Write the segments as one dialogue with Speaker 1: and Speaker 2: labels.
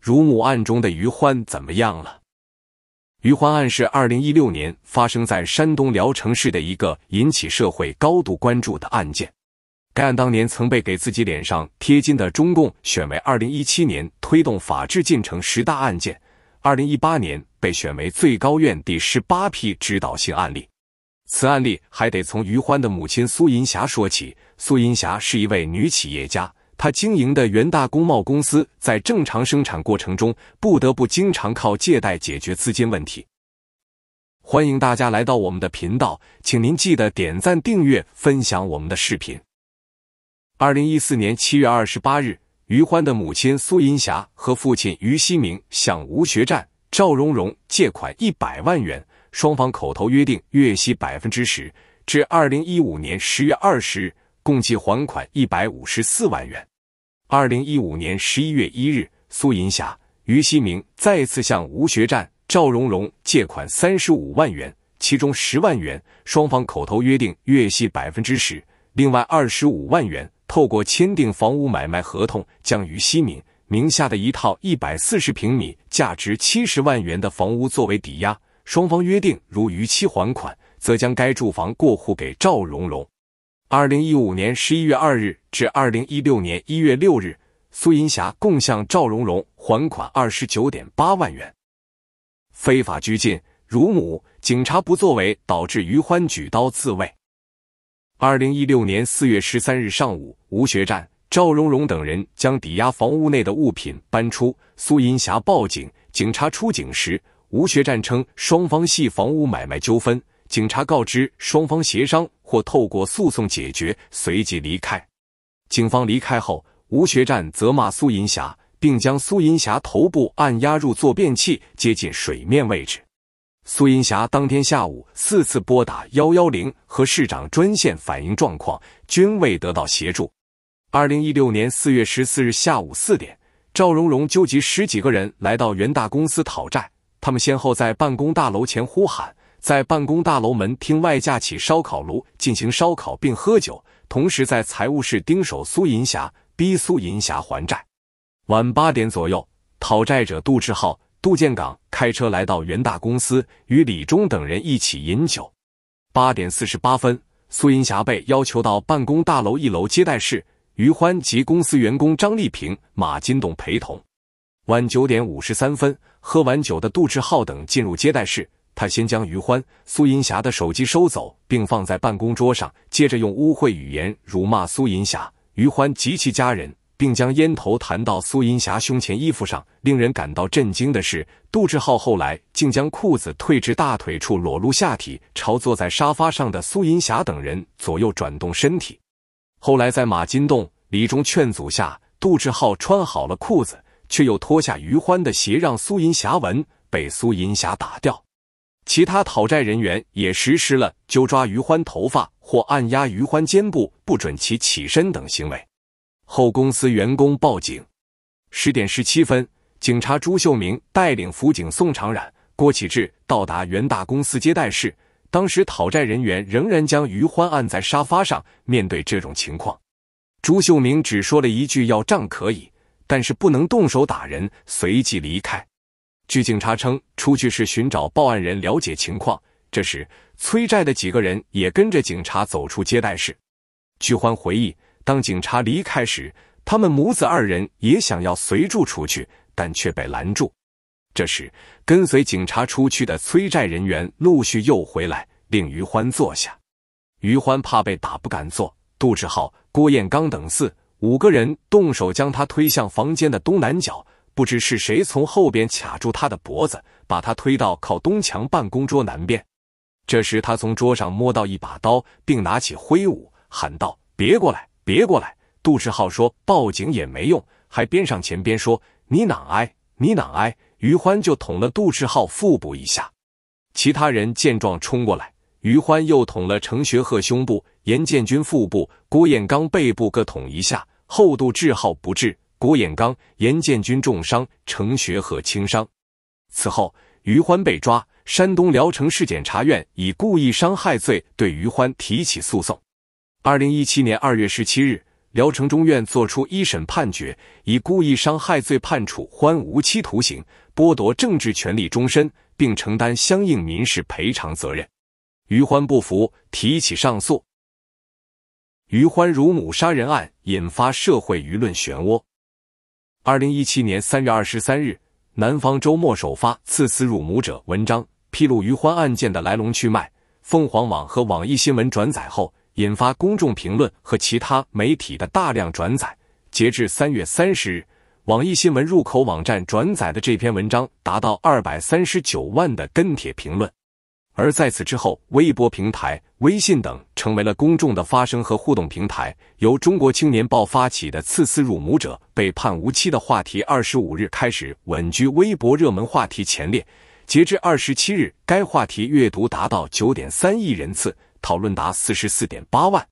Speaker 1: 辱母案中的于欢怎么样了？于欢案是二零一六年发生在山东聊城市的一个引起社会高度关注的案件。该案当年曾被给自己脸上贴金的中共选为二零一七年推动法治进程十大案件，二零一八年被选为最高院第十八批指导性案例。此案例还得从于欢的母亲苏银霞说起。苏银霞是一位女企业家，她经营的元大工贸公司在正常生产过程中，不得不经常靠借贷解决资金问题。欢迎大家来到我们的频道，请您记得点赞、订阅、分享我们的视频。二零一四年七月二十八日，于欢的母亲苏银霞和父亲于锡明向吴学占、赵荣荣借款一百万元。双方口头约定月息百分之十，至二零一五年十月二十日，共计还款一百五十四万元。二零一五年十一月一日，苏银霞、于西明再次向吴学占、赵荣荣借款三十五万元，其中十万元双方口头约定月息百分之十，另外二十五万元透过签订房屋买卖合同，将于西敏名下的一套一百四十平米、价值七十万元的房屋作为抵押。双方约定，如逾期还款，则将该住房过户给赵荣荣。二零一五年十一月二日至二零一六年一月六日，苏银霞共向赵荣荣还款二十九点八万元。非法拘禁，乳母，警察不作为导致于欢举刀自卫。二零一六年四月十三日上午，吴学占、赵荣荣等人将抵押房屋内的物品搬出，苏银霞报警，警察出警时。吴学占称，双方系房屋买卖纠纷，警察告知双方协商或透过诉讼解决，随即离开。警方离开后，吴学占责骂苏银霞，并将苏银霞头部按压入坐便器接近水面位置。苏银霞当天下午四次拨打幺幺零和市长专线反映状况，均未得到协助。二零一六年四月十四日下午四点，赵荣荣纠集十几个人来到元大公司讨债。他们先后在办公大楼前呼喊，在办公大楼门厅外架起烧烤炉进行烧烤并喝酒，同时在财务室盯守苏银霞，逼苏银霞还债。晚八点左右，讨债者杜志浩、杜建岗开车来到元大公司，与李忠等人一起饮酒。八点四十八分，苏银霞被要求到办公大楼一楼接待室，于欢及公司员工张丽萍、马金栋陪同。晚九点五十三分，喝完酒的杜志浩等进入接待室。他先将余欢、苏银霞的手机收走，并放在办公桌上。接着用污秽语言辱骂苏银霞、余欢及其家人，并将烟头弹到苏银霞胸前衣服上。令人感到震惊的是，杜志浩后来竟将裤子退至大腿处，裸露下体，朝坐在沙发上的苏银霞等人左右转动身体。后来在马金栋、李忠劝阻下，杜志浩穿好了裤子。却又脱下余欢的鞋，让苏银霞闻，被苏银霞打掉。其他讨债人员也实施了揪抓余欢头发或按压余欢肩部，不准其起身等行为。后公司员工报警。十点十七分，警察朱秀明带领辅警宋长冉、郭启志到达元大公司接待室。当时讨债人员仍然将余欢按在沙发上。面对这种情况，朱秀明只说了一句：“要账可以。”但是不能动手打人，随即离开。据警察称，出去是寻找报案人了解情况。这时，催债的几个人也跟着警察走出接待室。余欢回忆，当警察离开时，他们母子二人也想要随住出去，但却被拦住。这时，跟随警察出去的催债人员陆续又回来，令于欢坐下。于欢怕被打，不敢坐。杜志浩、郭艳刚等四。五个人动手将他推向房间的东南角，不知是谁从后边卡住他的脖子，把他推到靠东墙办公桌南边。这时他从桌上摸到一把刀，并拿起挥舞，喊道：“别过来，别过来！”杜志浩说：“报警也没用。”还边上前边说：“你哪挨？你哪挨？”于欢就捅了杜志浩腹部一下。其他人见状冲过来，于欢又捅了程学鹤胸部。严建军腹部、郭艳刚背部各捅一下，后度治好不治。郭艳刚、严建军重伤，程学和轻伤。此后，于欢被抓，山东聊城市检察院以故意伤害罪对于欢提起诉讼。二零一七年二月十七日，聊城中院作出一审判决，以故意伤害罪判处欢无期徒刑，剥夺政治权利终身，并承担相应民事赔偿责任。于欢不服，提起上诉。于欢辱母杀人案引发社会舆论漩涡。二零一七年三月二十三日，南方周末首发《刺死辱母者》文章，披露于欢案件的来龙去脉。凤凰网和网易新闻转载后，引发公众评论和其他媒体的大量转载。截至三月三十日，网易新闻入口网站转载的这篇文章达到二百三十九万的跟帖评论。而在此之后，微博平台、微信等成为了公众的发声和互动平台。由中国青年报发起的“刺死辱母者被判无期”的话题，二十五日开始稳居微博热门话题前列。截至二十七日，该话题阅读达到九点三亿人次，讨论达四十四点八万。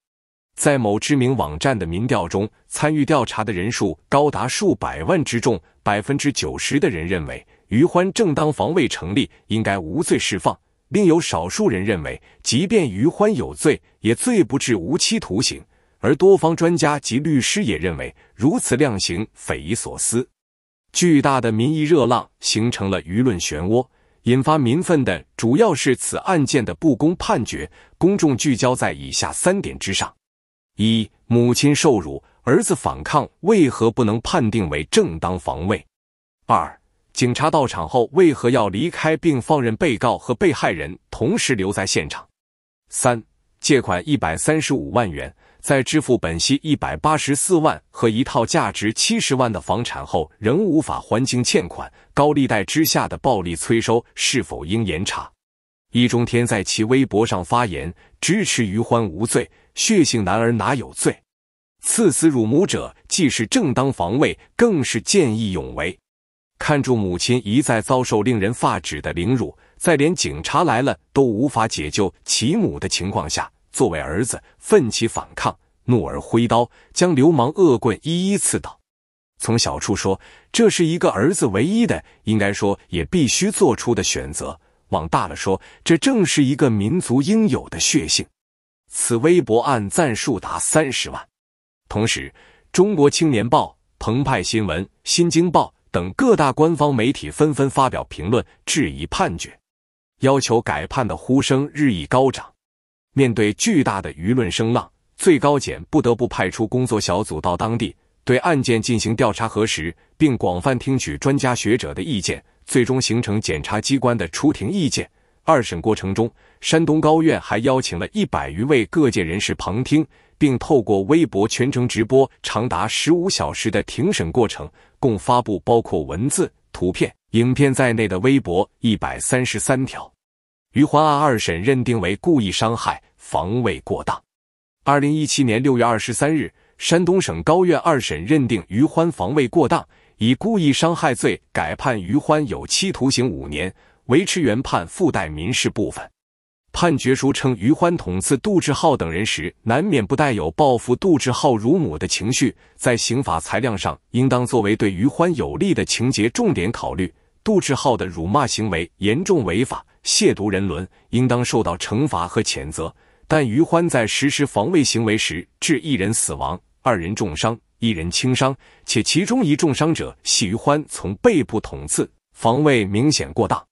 Speaker 1: 在某知名网站的民调中，参与调查的人数高达数百万之众，百分之九十的人认为于欢正当防卫成立，应该无罪释放。另有少数人认为，即便于欢有罪，也罪不至无期徒刑。而多方专家及律师也认为，如此量刑匪夷所思。巨大的民意热浪形成了舆论漩涡，引发民愤的主要是此案件的不公判决。公众聚焦在以下三点之上：一、母亲受辱，儿子反抗，为何不能判定为正当防卫？二、警察到场后为何要离开并放任被告和被害人同时留在现场？三借款一百三十五万元，在支付本息一百八十四万和一套价值七十万的房产后仍无法还清欠款，高利贷之下的暴力催收是否应严查？易中天在其微博上发言支持于欢无罪，血性男儿哪有罪？赐死辱母者既是正当防卫，更是见义勇为。看住母亲一再遭受令人发指的凌辱，在连警察来了都无法解救其母的情况下，作为儿子奋起反抗，怒而挥刀将流氓恶棍一一刺倒。从小处说，这是一个儿子唯一的、应该说也必须做出的选择；往大了说，这正是一个民族应有的血性。此微博案赞数达三十万，同时，《中国青年报》、澎湃新闻、新京报。等各大官方媒体纷纷发表评论，质疑判决，要求改判的呼声日益高涨。面对巨大的舆论声浪，最高检不得不派出工作小组到当地，对案件进行调查核实，并广泛听取专家学者的意见，最终形成检察机关的出庭意见。二审过程中，山东高院还邀请了一百余位各界人士旁听，并透过微博全程直播长达十五小时的庭审过程。共发布包括文字、图片、影片在内的微博一百三十三条。于欢案二审认定为故意伤害，防卫过当。二零一七年六月二十三日，山东省高院二审认定于欢防卫过当，以故意伤害罪改判于欢有期徒刑五年，维持原判附带民事部分。判决书称，于欢捅刺杜志浩等人时，难免不带有报复杜志浩乳母的情绪，在刑法裁量上应当作为对于欢有利的情节重点考虑。杜志浩的辱骂行为严重违法，亵渎人伦，应当受到惩罚和谴责。但于欢在实施防卫行为时，致一人死亡，二人重伤，一人轻伤，且其中一重伤者系于欢从背部捅刺，防卫明显过当。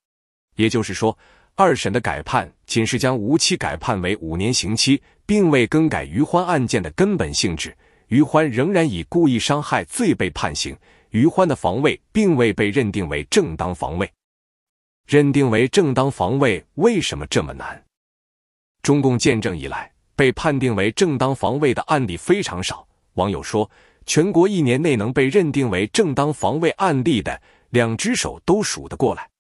Speaker 1: 也就是说。二审的改判仅是将无期改判为五年刑期，并未更改于欢案件的根本性质。于欢仍然以故意伤害罪被判刑，于欢的防卫并未被认定为正当防卫。认定为正当防卫为什么这么难？中共建政以来，被判定为正当防卫的案例非常少。网友说，全国一年内能被认定为正当防卫案例的，两只手都数得过来。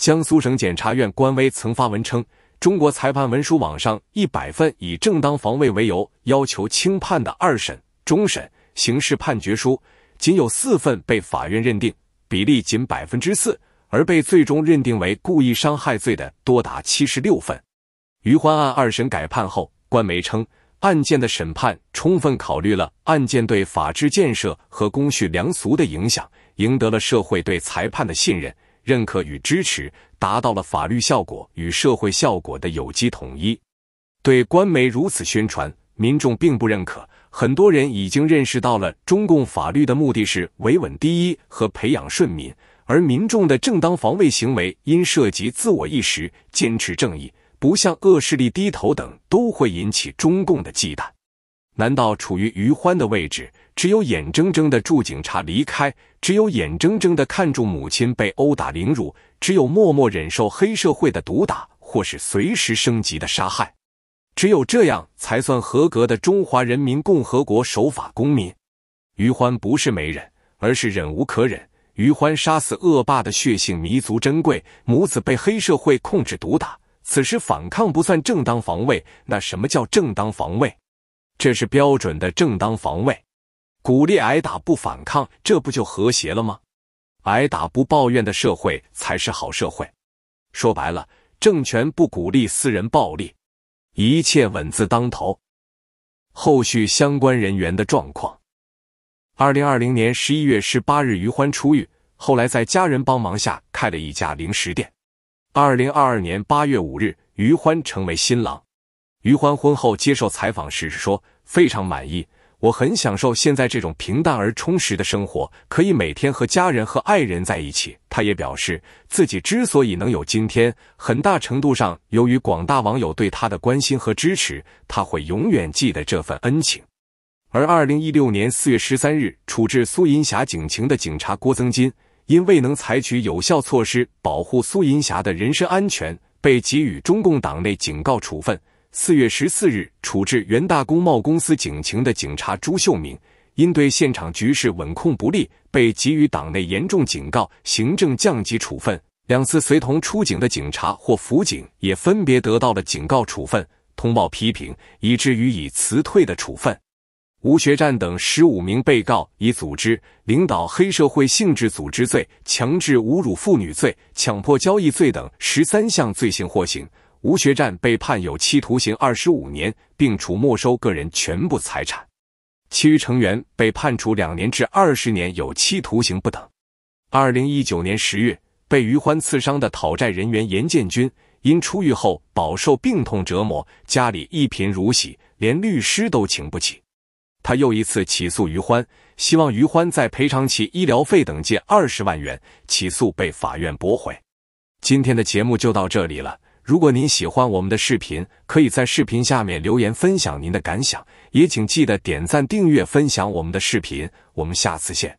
Speaker 1: 江苏省检察院官微曾发文称，中国裁判文书网上一百份以正当防卫为由要求轻判的二审、终审刑事判决书，仅有四份被法院认定，比例仅百分之四，而被最终认定为故意伤害罪的多达七十六份。于欢案二审改判后，官媒称，案件的审判充分考虑了案件对法治建设和公序良俗的影响，赢得了社会对裁判的信任。认可与支持达到了法律效果与社会效果的有机统一。对官媒如此宣传，民众并不认可。很多人已经认识到了中共法律的目的是维稳第一和培养顺民，而民众的正当防卫行为因涉及自我意识、坚持正义、不向恶势力低头等，都会引起中共的忌惮。难道处于余欢的位置，只有眼睁睁的助警察离开，只有眼睁睁的看住母亲被殴打凌辱，只有默默忍受黑社会的毒打或是随时升级的杀害，只有这样才算合格的中华人民共和国守法公民？余欢不是没忍，而是忍无可忍。余欢杀死恶霸的血性弥足珍贵。母子被黑社会控制毒打，此时反抗不算正当防卫。那什么叫正当防卫？这是标准的正当防卫，鼓励挨打不反抗，这不就和谐了吗？挨打不抱怨的社会才是好社会。说白了，政权不鼓励私人暴力，一切稳字当头。后续相关人员的状况：二零二零年十一月十八日，余欢出狱，后来在家人帮忙下开了一家零食店。二零二二年八月五日，余欢成为新郎。余欢婚后接受采访时说。非常满意，我很享受现在这种平淡而充实的生活，可以每天和家人和爱人在一起。他也表示，自己之所以能有今天，很大程度上由于广大网友对他的关心和支持，他会永远记得这份恩情。而二零一六年四月十三日处置苏银霞警情的警察郭增金，因未能采取有效措施保护苏银霞的人身安全，被给予中共党内警告处分。四月十四日，处置元大工贸公司警情的警察朱秀明，因对现场局势稳控不力，被给予党内严重警告、行政降级处分。两次随同出警的警察或辅警，也分别得到了警告处分、通报批评，以至于以辞退的处分。吴学占等十五名被告，以组织领导黑社会性质组织罪、强制侮辱妇女罪、强迫交易罪等十三项罪行获刑。吴学占被判有期徒刑二十五年，并处没收个人全部财产，其余成员被判处两年至二十年有期徒刑不等。二零一九年十月，被于欢刺伤的讨债人员严建军因出狱后饱受病痛折磨，家里一贫如洗，连律师都请不起。他又一次起诉于欢，希望于欢再赔偿其医疗费等近二十万元，起诉被法院驳回。今天的节目就到这里了。如果您喜欢我们的视频，可以在视频下面留言分享您的感想，也请记得点赞、订阅、分享我们的视频。我们下次见。